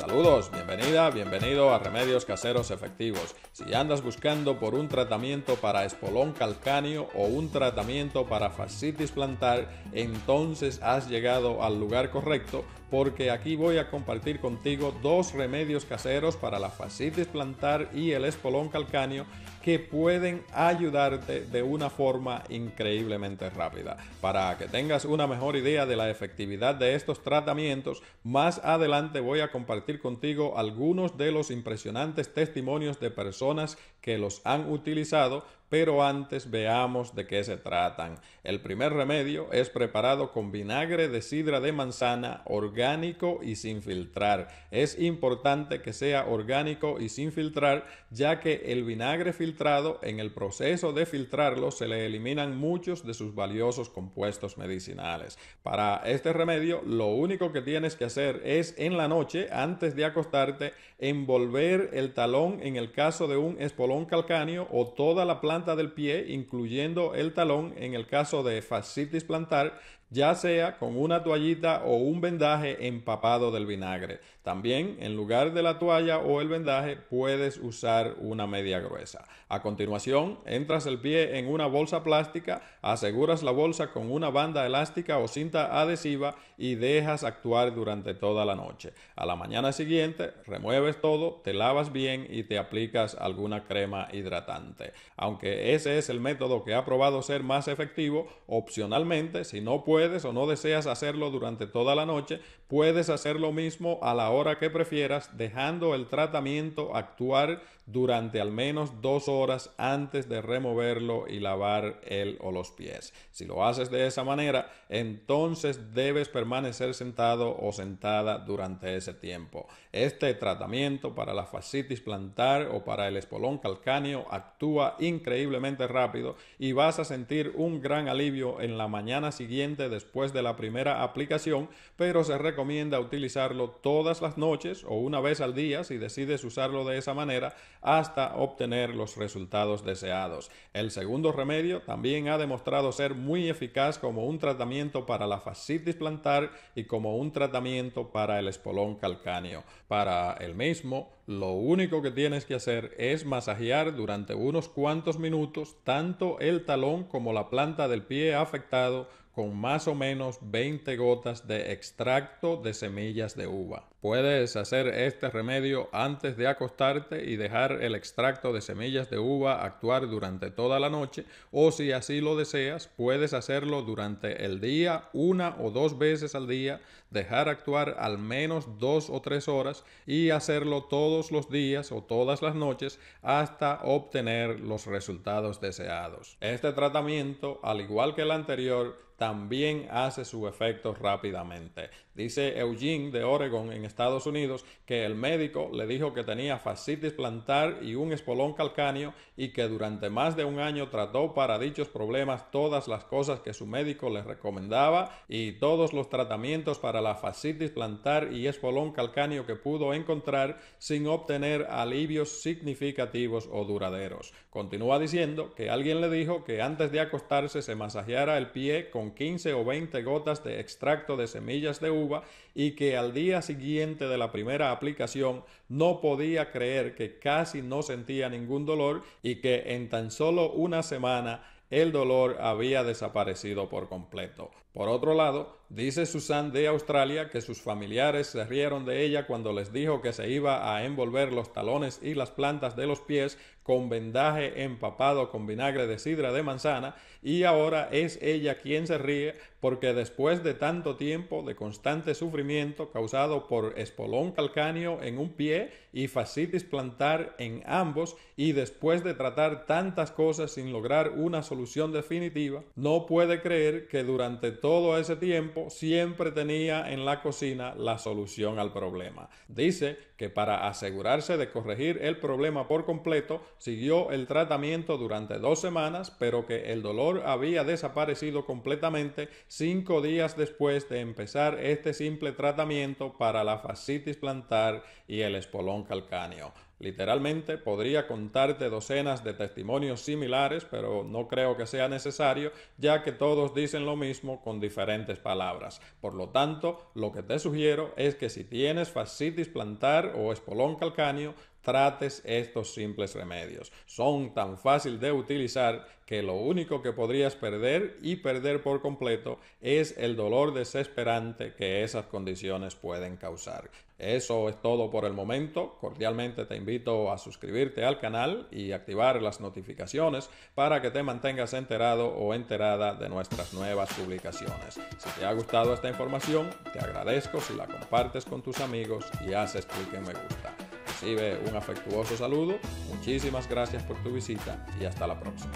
Saludos, bienvenida, bienvenido a Remedios Caseros Efectivos. Si andas buscando por un tratamiento para espolón calcáneo o un tratamiento para fascitis plantar, entonces has llegado al lugar correcto porque aquí voy a compartir contigo dos remedios caseros para la fascitis plantar y el espolón calcáneo que pueden ayudarte de una forma increíblemente rápida. Para que tengas una mejor idea de la efectividad de estos tratamientos, más adelante voy a compartir contigo algunos de los impresionantes testimonios de personas que los han utilizado pero antes veamos de qué se tratan. El primer remedio es preparado con vinagre de sidra de manzana orgánico y sin filtrar. Es importante que sea orgánico y sin filtrar, ya que el vinagre filtrado en el proceso de filtrarlo se le eliminan muchos de sus valiosos compuestos medicinales. Para este remedio, lo único que tienes que hacer es en la noche, antes de acostarte, envolver el talón en el caso de un espolón calcáneo o toda la planta del pie, incluyendo el talón en el caso de fascitis plantar, ya sea con una toallita o un vendaje empapado del vinagre. También, en lugar de la toalla o el vendaje, puedes usar una media gruesa. A continuación, entras el pie en una bolsa plástica, aseguras la bolsa con una banda elástica o cinta adhesiva y dejas actuar durante toda la noche. A la mañana siguiente, remueves todo, te lavas bien y te aplicas alguna crema hidratante. Aunque ese es el método que ha probado ser más efectivo, opcionalmente, si no puedes puedes o no deseas hacerlo durante toda la noche, puedes hacer lo mismo a la hora que prefieras, dejando el tratamiento actuar durante al menos dos horas antes de removerlo y lavar el o los pies. Si lo haces de esa manera, entonces debes permanecer sentado o sentada durante ese tiempo. Este tratamiento para la fascitis plantar o para el espolón calcáneo actúa increíblemente rápido y vas a sentir un gran alivio en la mañana siguiente después de la primera aplicación, pero se recomienda utilizarlo todas las noches o una vez al día si decides usarlo de esa manera hasta obtener los resultados deseados. El segundo remedio también ha demostrado ser muy eficaz como un tratamiento para la fascitis plantar y como un tratamiento para el espolón calcáneo. Para el mismo, lo único que tienes que hacer es masajear durante unos cuantos minutos tanto el talón como la planta del pie afectado con más o menos 20 gotas de extracto de semillas de uva. Puedes hacer este remedio antes de acostarte y dejar el extracto de semillas de uva actuar durante toda la noche o si así lo deseas puedes hacerlo durante el día una o dos veces al día, dejar actuar al menos dos o tres horas y hacerlo todo los días o todas las noches hasta obtener los resultados deseados. Este tratamiento, al igual que el anterior, también hace su efecto rápidamente. Dice Eugene de Oregon en Estados Unidos que el médico le dijo que tenía fascitis plantar y un espolón calcáneo y que durante más de un año trató para dichos problemas todas las cosas que su médico le recomendaba y todos los tratamientos para la fascitis plantar y espolón calcáneo que pudo encontrar sin obtener alivios significativos o duraderos. Continúa diciendo que alguien le dijo que antes de acostarse se masajeara el pie con 15 o 20 gotas de extracto de semillas de uva y que al día siguiente de la primera aplicación no podía creer que casi no sentía ningún dolor y que en tan solo una semana el dolor había desaparecido por completo. Por otro lado, dice Susan de Australia que sus familiares se rieron de ella cuando les dijo que se iba a envolver los talones y las plantas de los pies con vendaje empapado con vinagre de sidra de manzana y ahora es ella quien se ríe porque después de tanto tiempo de constante sufrimiento causado por espolón calcáneo en un pie y fascitis plantar en ambos y después de tratar tantas cosas sin lograr una solución definitiva, no puede creer que durante todo ese tiempo siempre tenía en la cocina la solución al problema. Dice que para asegurarse de corregir el problema por completo, siguió el tratamiento durante dos semanas, pero que el dolor había desaparecido completamente cinco días después de empezar este simple tratamiento para la fascitis plantar y el espolón calcáneo. Literalmente podría contarte docenas de testimonios similares, pero no creo que sea necesario, ya que todos dicen lo mismo con diferentes palabras. Por lo tanto, lo que te sugiero es que si tienes fascitis plantar o espolón calcáneo, Trates estos simples remedios. Son tan fácil de utilizar que lo único que podrías perder y perder por completo es el dolor desesperante que esas condiciones pueden causar. Eso es todo por el momento. Cordialmente te invito a suscribirte al canal y activar las notificaciones para que te mantengas enterado o enterada de nuestras nuevas publicaciones. Si te ha gustado esta información, te agradezco si la compartes con tus amigos y haces clic en me gusta. Recibe un afectuoso saludo, muchísimas gracias por tu visita y hasta la próxima.